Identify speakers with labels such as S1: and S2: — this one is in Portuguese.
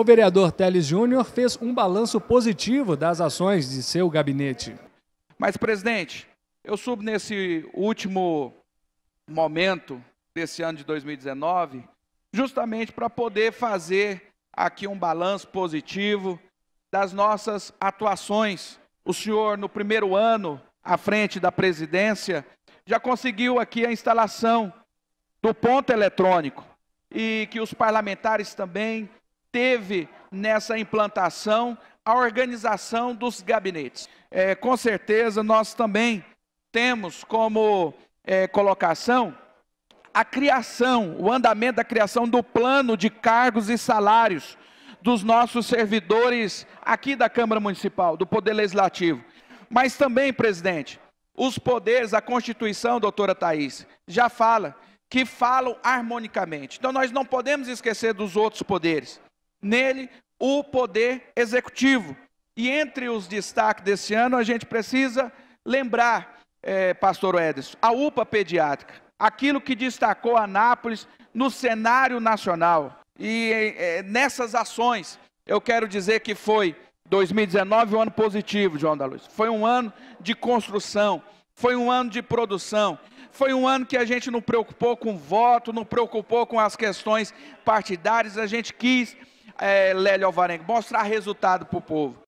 S1: O vereador Teles Júnior fez um balanço positivo das ações de seu gabinete. Mas, presidente, eu subo nesse último momento desse ano de 2019, justamente para poder fazer aqui um balanço positivo das nossas atuações. O senhor, no primeiro ano à frente da presidência, já conseguiu aqui a instalação do ponto eletrônico e que os parlamentares também teve nessa implantação a organização dos gabinetes. É, com certeza, nós também temos como é, colocação a criação, o andamento da criação do plano de cargos e salários dos nossos servidores aqui da Câmara Municipal, do Poder Legislativo. Mas também, presidente, os poderes, a Constituição, doutora Thais, já fala que falam harmonicamente. Então nós não podemos esquecer dos outros poderes nele o poder executivo. E entre os destaques desse ano, a gente precisa lembrar, é, pastor Edson, a UPA pediátrica, aquilo que destacou Anápolis no cenário nacional. E é, é, nessas ações, eu quero dizer que foi 2019 um ano positivo, João da Luz. Foi um ano de construção, foi um ano de produção, foi um ano que a gente não preocupou com voto, não preocupou com as questões partidárias, a gente quis é, Lélio Alvarenga? Mostrar resultado para o povo.